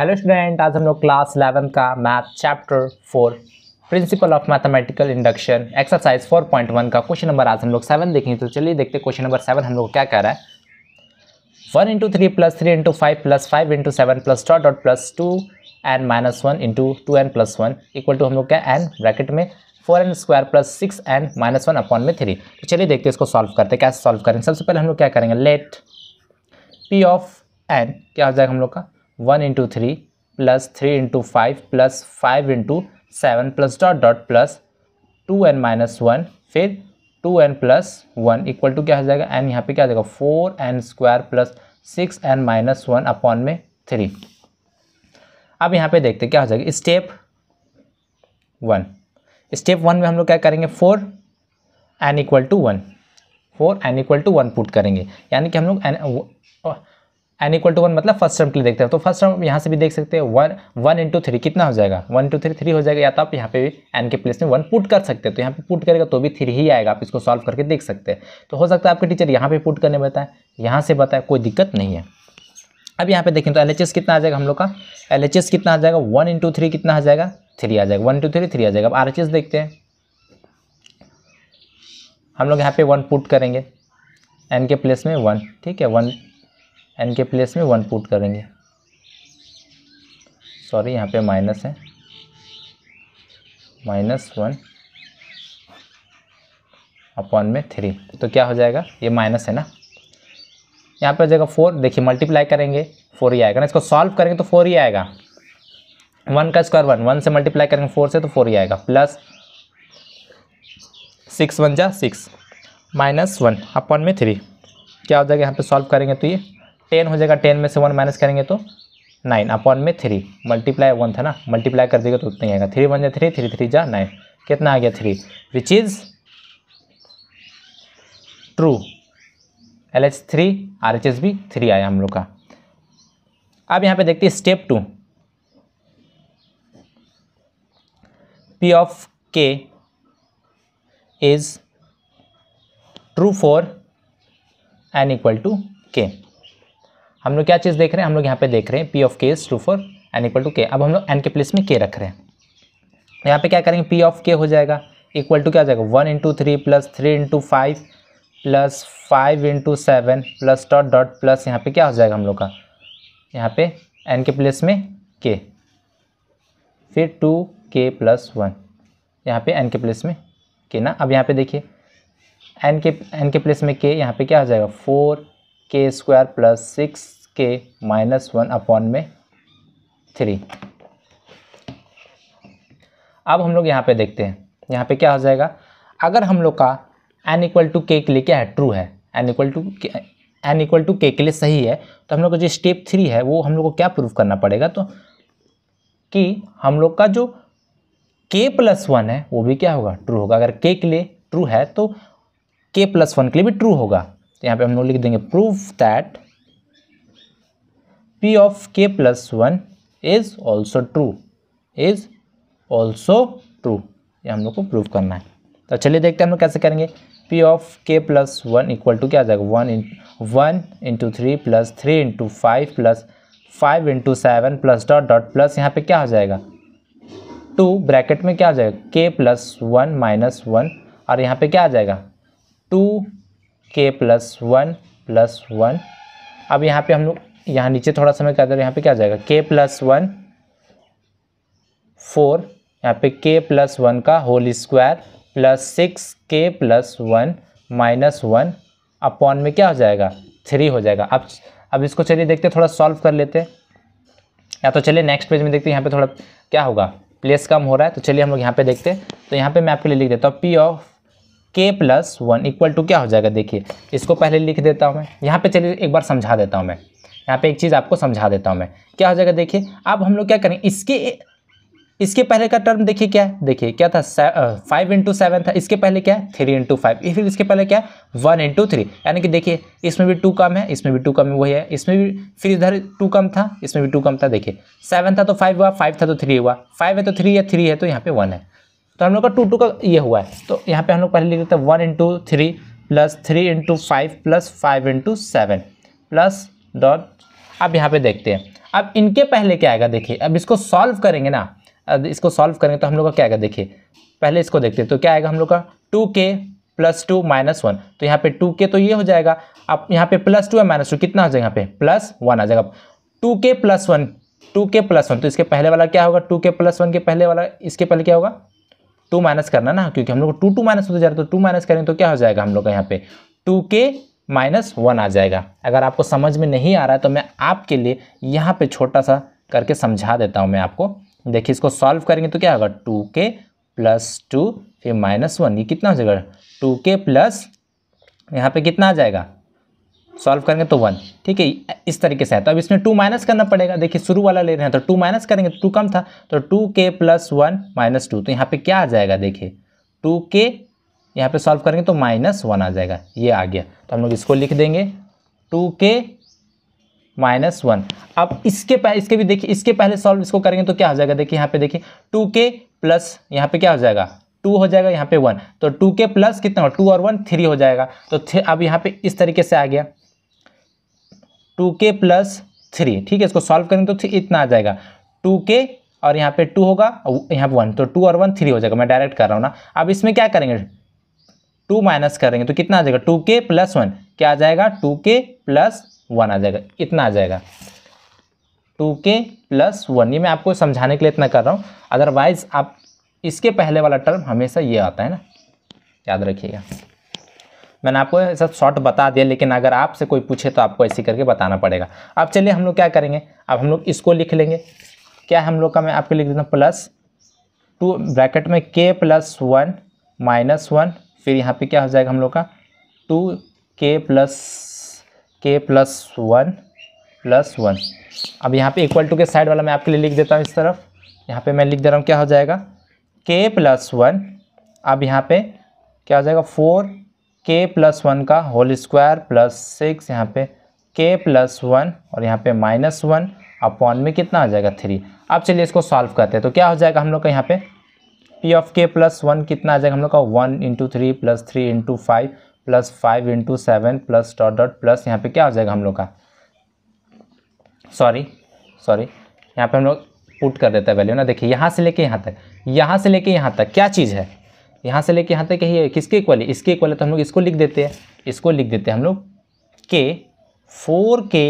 hello student आज हम लोग क्लास इलेवन का math chapter four principle of mathematical induction exercise four point one का क्वेश्चन नंबर आज हम लोग सेवन देखेंगे तो चलिए देखते क्वेश्चन नंबर सेवन हम लोग क्या कह रहा है one into three plus three into five plus five into seven plus dot dot plus two n minus one into two n plus one equal to हम लोग क्या एन ब्रैकेट में four n square plus six n minus one upon में three तो चलिए देखते इसको solve करते हैं कैसे सॉल्व करेंगे सबसे पहले हम लोग क्या करेंगे लेट पी ऑफ एन क्या हो जाएगा हम लोग का one into three plus three into five plus five into seven plus dot dot plus two n minus one फिर two n plus one equal to क्या हो जाएगा एन यहाँ पे क्या हो जाएगा four n square plus six n minus one upon में थ्री अब यहाँ पे देखते क्या हो जाएगा स्टेप वन स्टेप वन में हम लोग क्या करेंगे four n equal to one four n equal to one put करेंगे यानी कि हम लोग n n equal to one मतलब फर्स्ट टर्म के लिए देखते हैं तो फर्स्ट टर्म यहाँ से भी देख सकते हैं वन वन इंटू थ्री कितना हो जाएगा वन टू थ्री थ्री हो जाएगा या तो आप यहाँ पे भी एन के प्लेस में वन पुट कर सकते हैं तो यहाँ पे पुट करेगा तो भी थ्री ही आएगा आप इसको सॉल्व करके देख सकते हैं तो हो सकता है आपके टीचर यहाँ पर पुट करने बताएं यहाँ से बताए कोई दिक्कत नहीं है अब यहाँ पर देखें तो एल कितना आ जाएगा हम लोग का एल कितना आ जाएगा वन इंटू थ्री कितना आ जाएगा थ्री आ जाएगा वन टू थ्री थ्री आ जाएगा अब आर देखते हैं हम लोग यहाँ पे वन पुट करेंगे एन के प्लेस में वन ठीक है वन एन के प्लेस में वन पुट करेंगे सॉरी यहाँ पे माइनस है माइनस वन अपॉन में थ्री तो क्या हो जाएगा ये माइनस है ना यहाँ पे हो जाएगा फोर देखिए मल्टीप्लाई करेंगे फोर ही आएगा ना इसको सॉल्व करेंगे तो फोर ही आएगा वन का स्क्वायर वन वन से मल्टीप्लाई करेंगे फोर से तो फोर ही आएगा प्लस सिक्स वन जा सिक्स माइनस वन अपॉन में थ्री क्या हो जाएगा यहाँ पे सॉल्व करेंगे तो ये टेन हो जाएगा टेन में से वन माइनस करेंगे तो नाइन अपॉन में थ्री मल्टीप्लाई वन था ना मल्टीप्लाई कर देगा तो उतना ही आएगा थ्री वन जाए थ्री थ्री थ्री जा नाइन कितना आ गया three which is true L H three R H S बी थ्री आया हम लोग का अब यहाँ पे देखते हैं step two P of k is true for n equal to k हम लोग क्या चीज़ देख रहे हैं हम लोग यहाँ पे देख रहे हैं P of k is true for n equal to k अब हम लोग एन के प्लेस में के रख रहे हैं तो यहाँ पे क्या करेंगे पी ऑफ के हो जाएगा इक्वल टू क्या हो जाएगा one into three plus three into five plus five into seven plus dot dot plus यहाँ पे क्या हो जाएगा हम लोग का यहाँ पे एन के प्लेस में के फिर टू के प्लस वन यहाँ पे एन के प्लेस में के ना अब यहाँ पे देखिए एन के एन के प्लेस में के यहाँ पे क्या हो जाएगा four k square plus six k minus one upon में थ्री अब हम लोग यहाँ पे देखते हैं यहाँ पे क्या हो जाएगा अगर हम लोग का एन इक्वल टू के के लिए क्या है ट्रू है n equal to n equal to k के लिए सही है तो हम लोग का जो स्टेप थ्री है वो हम लोग को क्या प्रूव करना पड़ेगा तो कि हम लोग का जो के प्लस वन है वो भी क्या होगा ट्रू होगा अगर के के लिए ट्रू है तो के प्लस वन के लिए भी ट्रू होगा तो यहाँ पे हम लोग लिख देंगे proof that p of k plus 1 is also true is also true ये हम लोग को प्रूव करना है तो चलिए देखते हैं हम लोग कैसे करेंगे p of k plus one equal to क्या आ जाएगा one in one into three plus three into five plus five into seven plus dot dot plus यहाँ पे क्या हो जाएगा टू ब्रैकेट में क्या आ जाएगा k plus one minus one और यहाँ पे क्या आ जाएगा two k plus one plus one अब यहाँ पे हम लोग यहाँ नीचे थोड़ा समय कर यहाँ पे क्या जाएगा के प्लस वन फोर यहाँ पे के प्लस वन का whole square plus six k plus one minus one upon में क्या हो जाएगा थ्री हो जाएगा अब अब इसको चलिए देखते थोड़ा सॉल्व कर लेते या तो चलिए नेक्स्ट पेज में देखते यहाँ पे थोड़ा क्या होगा प्लेस कम हो रहा है तो चलिए हम लोग यहाँ पे देखते तो यहाँ पे मैं आपके लिए लिख देता हूँ P of k plus one equal to क्या हो जाएगा देखिए इसको पहले लिख देता हूँ मैं यहाँ पे चलिए एक बार समझा देता हूँ मैं यहाँ पे एक चीज़ आपको समझा देता हूँ मैं क्या हो जाएगा देखिए अब हम लोग क्या करें इसके इसके पहले का टर्म देखिए क्या है देखिए क्या था फाइव इंटू सेवन था इसके पहले क्या है थ्री इंटू फाइव फिर इसके पहले क्या है वन इंटू थ्री यानी कि देखिए इसमें भी टू कम है इसमें भी टू कम वही है इसमें भी फिर इधर टू कम था इसमें भी टू कम था देखिए सेवन था तो फाइव हुआ फाइव था तो थ्री हुआ फाइव है तो थ्री या थ्री है तो यहाँ पे वन है तो हम लोग का टू टू का ये हुआ है तो यहाँ पर हम लोग पहले लिख देते हैं one into three plus three into five plus five into seven plus dot अब यहाँ पे देखते हैं अब इनके पहले क्या आएगा देखिए अब इसको सॉल्व करेंगे ना अब इसको सॉल्व करेंगे तो हम लोग का क्या आएगा देखिए पहले इसको देखते हैं तो क्या आएगा हम लोग का to k plus to minus one तो यहाँ पे टू के तो ये हो जाएगा अब यहाँ पे प्लस टू है माइनस टू कितना हो जाएगा यहाँ पे प्लस वन आ जाएगा two k plus one two k plus one तो इसके पहले वाला क्या होगा टू के प्लस वन के पहले वाला इसके पहले क्या होगा टू माइनस करना ना क्योंकि हम लोग टू टू माइनस होते जा रहे तो टू माइनस करेंगे तो क्या हो जाएगा हम लोग का यहाँ पे टू के माइनस वन आ जाएगा अगर आपको समझ में नहीं आ रहा है तो मैं आपके लिए यहाँ पे छोटा सा करके समझा देता हूँ मैं आपको देखिए इसको सॉल्व करेंगे तो क्या होगा टू के प्लस टू फिर माइनस वन ये कितना हो जाएगा टू के प्लस यहाँ पे कितना आ जाएगा सॉल्व करेंगे तो वन ठीक है इस तरीके से है तो अब इसमें टू माइनस करना पड़ेगा देखिए शुरू वाला ले रहे हैं तो टू माइनस करेंगे तो टू कम था तो to k plus one minus two तो यहाँ पे क्या आ जाएगा देखिए टू के यहाँ पे सॉल्व करेंगे तो माइनस वन आ जाएगा ये आ गया तो हम लोग इसको लिख देंगे टू के माइनस वन अब इसके पहले इसके भी देखिए इसके पहले सॉल्व इसको करेंगे तो क्या हो जाएगा देखिए यहाँ पे देखिए टू के प्लस यहाँ पे क्या हो जाएगा टू हो जाएगा यहाँ पे वन तो टू के प्लस कितना हो टू और वन थ्री हो जाएगा तो अब यहाँ पे इस तरीके से आ गया टू के प्लस थ्री ठीक है इसको सॉल्व करेंगे तो इतना आ जाएगा टू के और यहाँ पे टू होगा यहाँ पे वन तो टू और वन थ्री हो जाएगा मैं डायरेक्ट कर रहा हूँ ना अब इसमें क्या करेंगे टू माइनस करेंगे तो कितना आ जाएगा टू के प्लस वन क्या आ जाएगा टू के प्लस वन आ जाएगा इतना आ जाएगा टू के प्लस वन ये मैं आपको समझाने के लिए इतना कर रहा हूँ अदरवाइज आप इसके पहले वाला टर्म हमेशा ये आता है ना याद रखिएगा मैंने आपको सब शॉर्ट बता दिया लेकिन अगर आपसे कोई पूछे तो आपको ऐसे करके बताना पड़ेगा अब चलिए हम लोग क्या करेंगे अब हम लोग इसको लिख लेंगे क्या हम लोग का मैं आपको लिख देता हूँ प्लस टू ब्रैकेट में के प्लस वन माइनस वन फिर यहाँ पे क्या हो जाएगा हम लोग का टू के प्लस के प्लस वन प्लस वन अब यहाँ पे इक्वल टू के साइड वाला मैं आपके लिए लिख देता हूँ इस तरफ यहाँ पे मैं लिख दे रहा हूँ क्या हो जाएगा के प्लस वन अब यहाँ पे क्या हो जाएगा फोर के प्लस वन का होल स्क्वायर प्लस सिक्स यहाँ पे के प्लस वन और यहाँ पे माइनस वन अपॉन में कितना आ जाएगा थ्री अब चलिए इसको सॉल्व करते हैं तो क्या हो जाएगा हम लोग का यहाँ पे P of k plus one कितना आ जाएगा हम लोग का one into three plus three into five plus five into seven plus dot dot plus यहाँ पे क्या हो जाएगा हम लोग का सॉरी सॉरी यहाँ पे हम लोग पुट कर देते हैं वैल्यू ना देखिए यहाँ से लेके यहाँ तक यहाँ से लेके यहाँ तक क्या चीज़ है यहाँ से लेके यहाँ तक यही है किसके इक्वल है इसके इक्वल है तो हम लोग इसको लिख देते हैं इसको लिख देते हैं हम लोग के four k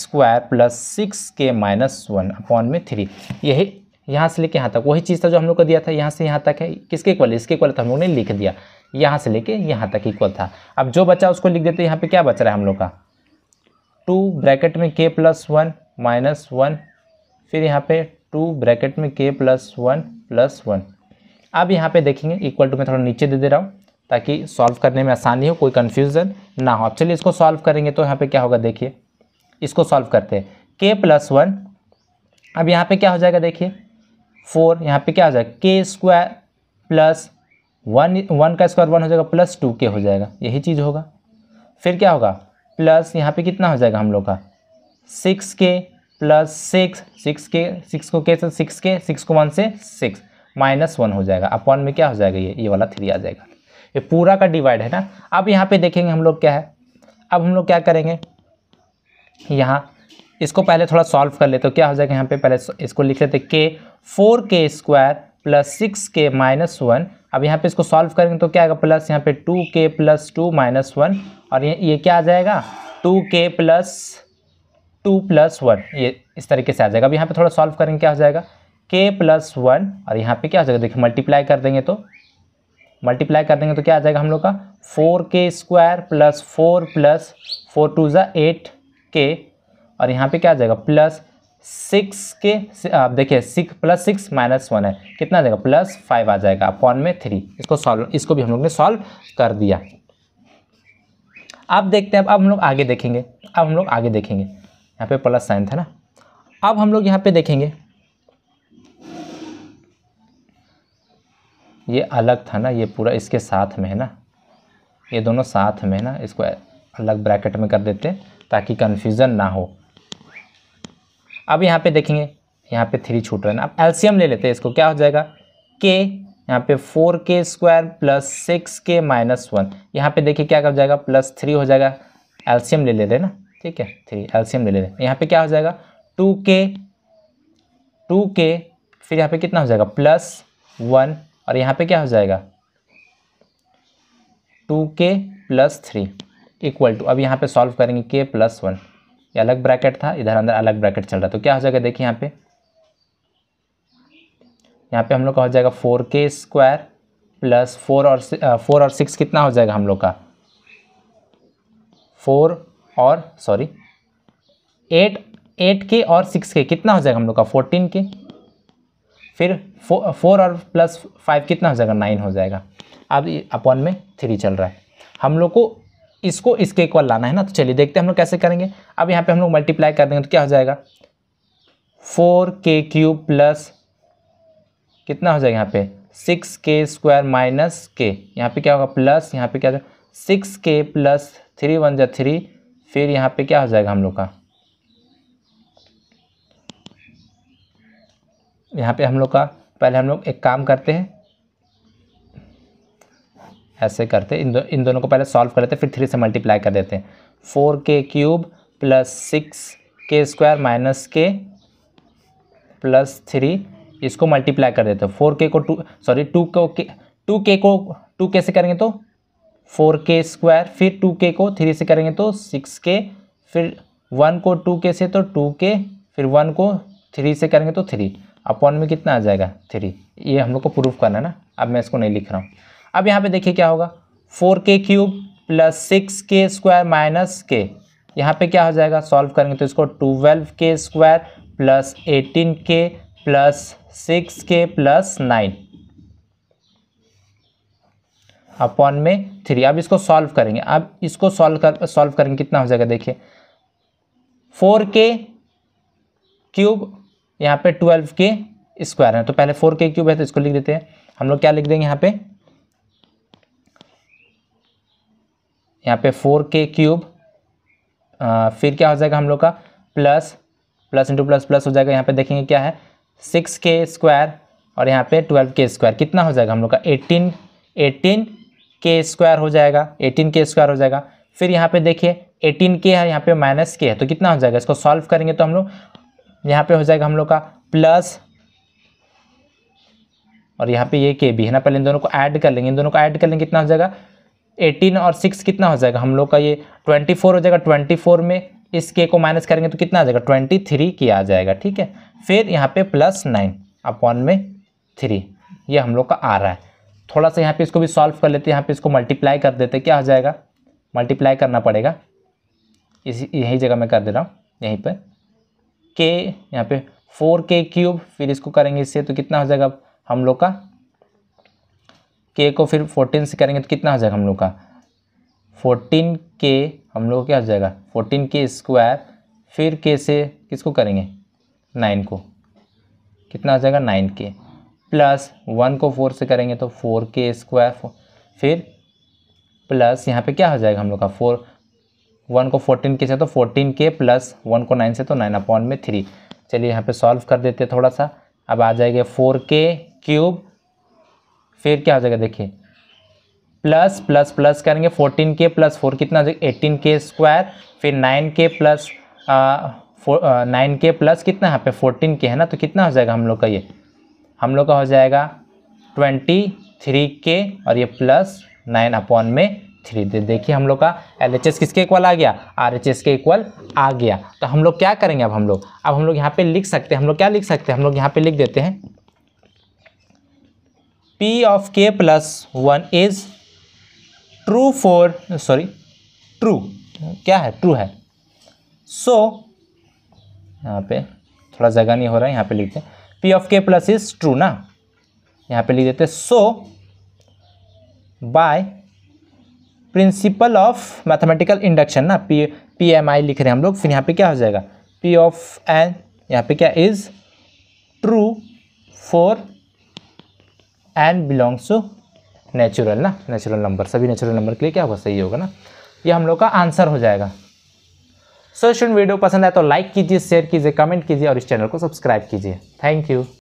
square plus six k minus one upon में थ्री यही यहाँ से लेके यहाँ तक वही चीज़ था जो हम लोग को दिया था यहाँ से यहाँ तक है किसके इक्वल इसके इक्वल था तो हम लोग ने लिख दिया यहाँ से लेके यहाँ तक इक्वल था अब जो बचा उसको लिख देते यहाँ पे क्या बच रहा है हम लोग का टू ब्रैकेट में के प्लस वन माइनस वन फिर यहाँ पे टू ब्रैकेट में के प्लस वन प्लस वन अब यहाँ पे देखेंगे इक्वल टू मैं थोड़ा नीचे दे दे रहा हूँ ताकि सॉल्व करने में आसानी हो कोई कन्फ्यूज़न ना हो अब चलिए इसको सॉल्व करेंगे तो यहाँ पर क्या होगा देखिए इसको सॉल्व करते हैं के प्लस वन अब यहाँ पर क्या हो जाएगा देखिए फोर यहाँ पे क्या हो जाएगा k square plus one one का स्क्वायर वन हो जाएगा प्लस टू के हो जाएगा यही चीज़ होगा फिर क्या होगा प्लस यहाँ पे कितना हो जाएगा हम लोग का six k plus six six k six को कैसे सिक्स के सिक्स को वन से सिक्स माइनस वन हो जाएगा वन में क्या हो जाएगा ये ये वाला थ्री आ जाएगा ये पूरा का डिवाइड है ना अब यहाँ पे देखेंगे हम लोग क्या है अब हम लोग क्या करेंगे यहाँ इसको पहले थोड़ा सॉल्व कर ले तो क्या हो जाएगा यहाँ पे पहले इसको लिख लेते के four k square plus six k minus one अब यहाँ पे इसको सॉल्व करेंगे तो क्या आएगा प्लस यहाँ पे to k plus to minus one और ये ये क्या आ जाएगा two k plus two plus one ये इस तरीके से आ जाएगा अब यहाँ पे थोड़ा सॉल्व करेंगे क्या हो जाएगा के प्लस वन और यहाँ पे क्या हो जाएगा देखिए मल्टीप्लाई कर देंगे तो मल्टीप्लाई कर देंगे तो क्या आ जाएगा हम लोग का four k square plus four plus four two ज़ा एट के और यहाँ पे क्या आ जाएगा प्लस सिक्स के आप देखिए six plus six minus one है कितना आ जाएगा प्लस फाइव आ जाएगा अपॉन में थ्री इसको सॉल्व इसको भी हम लोग ने सॉल्व कर दिया अब देखते हैं अब हम लोग आगे देखेंगे अब हम लोग आगे देखेंगे यहाँ पे प्लस साइन था ना अब हम लोग यहाँ पे देखेंगे ये अलग था ना ये पूरा इसके साथ में है ना ये दोनों साथ में है ना इसको अलग ब्रैकेट में कर देते हैं ताकि कन्फ्यूज़न ना हो अब यहाँ पे देखेंगे यहाँ पे थ्री छूट रहे हैं ना अब एल्सियम ले लेते हैं इसको क्या हो जाएगा के यहाँ पे four k square plus six k minus one यहाँ पे देखिए क्या हो जाएगा प्लस थ्री हो जाएगा एल्सियम ले लेते ना ठीक है थ्री एल्सियम ले लेते यहाँ पे क्या हो जाएगा टू के टू के फिर यहाँ पे कितना हो जाएगा प्लस वन और यहाँ पे क्या हो जाएगा two k plus three equal to अब यहाँ पे सॉल्व करेंगे के प्लस वन ये अलग ब्रैकेट था इधर अंदर अलग ब्रैकेट चल रहा तो क्या हो जाएगा देखिए यहाँ पे यहाँ पे हम लोग का हो जाएगा four k square plus four और फोर और सिक्स कितना हो जाएगा हम लोग का फोर और सॉरी एट एट के और सिक्स के कितना हो जाएगा हम लोग का फोर्टीन के फिर फोर और प्लस फाइव कितना हो जाएगा नाइन हो जाएगा अब अपॉन में थ्री चल रहा है हम लोग को इसको इसके इक्वल लाना है ना तो चलिए देखते हैं हम लोग कैसे करेंगे अब यहाँ पे हम लोग मल्टीप्लाई कर देंगे तो क्या हो जाएगा फोर के क्यूब प्लस कितना हो जाएगा यहाँ पे six k square minus k यहाँ पे क्या होगा प्लस यहाँ पे क्या हो जाएगा six k plus three one जै थ्री फिर यहाँ पे क्या हो जाएगा हम लोग का यहाँ पे हम लोग का पहले हम लोग एक काम करते हैं ऐसे करते इन दो इन दोनों को पहले सॉल्व कर लेते फिर थ्री से मल्टीप्लाई कर देते हैं four k cube plus six k square minus k plus three इसको मल्टीप्लाई कर देते फोर के को टू सॉरी टू को के टू के को टू के से करेंगे तो फोर के स्क्वायर फिर टू के को थ्री से करेंगे तो सिक्स के फिर वन को टू के से तो टू के फिर वन को थ्री से करेंगे तो थ्री अपॉन में कितना आ जाएगा थ्री ये हम लोग को प्रूफ करना है ना अब मैं इसको नहीं लिख रहा हूँ अब यहाँ पे देखिए क्या होगा four k cube plus six k square minus k यहाँ पे क्या हो जाएगा सॉल्व करेंगे तो इसको twelve k square plus eighteen k plus six k plus nine upon में थ्री अब इसको सॉल्व करेंगे अब इसको सॉल्व कर सॉल्व करेंगे कितना हो जाएगा देखिए फोर के क्यूब यहाँ पे ट्वेल्व के स्क्वायर है तो पहले फोर के क्यूब है तो इसको लिख देते हैं हम लोग क्या लिख देंगे यहाँ पे यहाँ पे फोर के क्यूब फिर क्या हो जाएगा हम लोग का plus plus into plus plus हो जाएगा यहाँ पे देखेंगे क्या है सिक्स के स्क्वायर और यहाँ पे ट्वेल्व के स्क्वायर कितना हो जाएगा हम लोग का एटीन एटीन के स्क्वायर हो जाएगा एटीन के स्क्वायर हो जाएगा फिर यहाँ पे देखिए एटीन के है यहाँ पे माइनस के है तो कितना हो जाएगा इसको सॉल्व करेंगे तो हम लोग यहाँ पे हो जाएगा हम लोग का प्लस और यहाँ पे ये के भी है ना पहले इन दोनों को ऐड कर लेंगे इन दोनों को ऐड कर लेंगे कितना हो जाएगा एटीन और सिक्स कितना हो जाएगा हम लोग का ये ट्वेंटी फोर हो जाएगा ट्वेंटी फोर में इस के को माइनस करेंगे तो कितना आ जाएगा ट्वेंटी थ्री की आ जाएगा ठीक है फिर यहाँ पे प्लस नाइन अपॉन में थ्री ये हम लोग का आ रहा है थोड़ा सा यहाँ पे इसको भी सॉल्व कर लेते हैं यहाँ पे इसको मल्टीप्लाई कर देते क्या हो जाएगा मल्टीप्लाई करना पड़ेगा इसी यही जगह मैं कर दे रहा हूँ यहीं पर के यहाँ पे फोर के क्यूब फिर इसको करेंगे इससे तो कितना हो जाएगा हम लोग का के को फिर फोर्टीन से करेंगे तो कितना हो जाएगा हम लोग का फोर्टीन के हम लोग क्या हो जाएगा फोर्टीन के स्क्वायर फिर के से किसको करेंगे नाइन को कितना हो जाएगा नाइन के प्लस वन को फोर से करेंगे तो फोर के स्क्वायर फिर प्लस यहाँ पे क्या हो जाएगा हम लोग का फोर वन को फोर्टीन के से तो फोर्टीन के प्लस वन को नाइन से तो नाइन अपॉन में थ्री चलिए यहाँ पे सॉल्व कर देते थोड़ा सा अब आ जाएगा फोर के क्यूब फिर क्या हो जाएगा देखिए प्लस प्लस प्लस करेंगे फोर्टीन के प्लस फोर कितना हो जाएगा एटीन के स्क्वायर फिर नाइन के प्लस नाइन के प्लस कितना यहाँ पे फोर्टीन के है ना तो कितना हो जाएगा हम लोग का ये हम लोग का हो जाएगा ट्वेंटी थ्री के और ये प्लस नाइन अपॉन में थ्री दे देखिए हम लोग का एल एच एस किसके इक्वल आ गया आर एच एस के इक्वल आ गया तो हम लोग क्या करेंगे अब हम लोग अब हम लोग यहाँ पे लिख सकते हैं हम लोग क्या लिख सकते हैं हम लोग यहाँ पे लिख देते हैं p of k plus 1 is true for sorry true क्या है true है so यहाँ पे थोड़ा जगह नहीं हो रहा है यहाँ पे लिखते हैं p of k plus is true ना यहाँ पे लिख देते हैं so by principle of mathematical induction ना पी पी एम आई लिख रहे हैं हम लोग फिर यहाँ पे क्या हो जाएगा पी ऑफ एन यहाँ पे क्या is true for n belongs to natural ना नेचुरल नंबर सभी नेचुरल नंबर के लिए क्या होगा सही होगा ना ये हम लोग का आंसर हो जाएगा सो स्टूडेंट वीडियो पसंद आए तो लाइक कीजिए शेयर कीजिए कमेंट कीजिए और इस चैनल को सब्सक्राइब कीजिए थैंक यू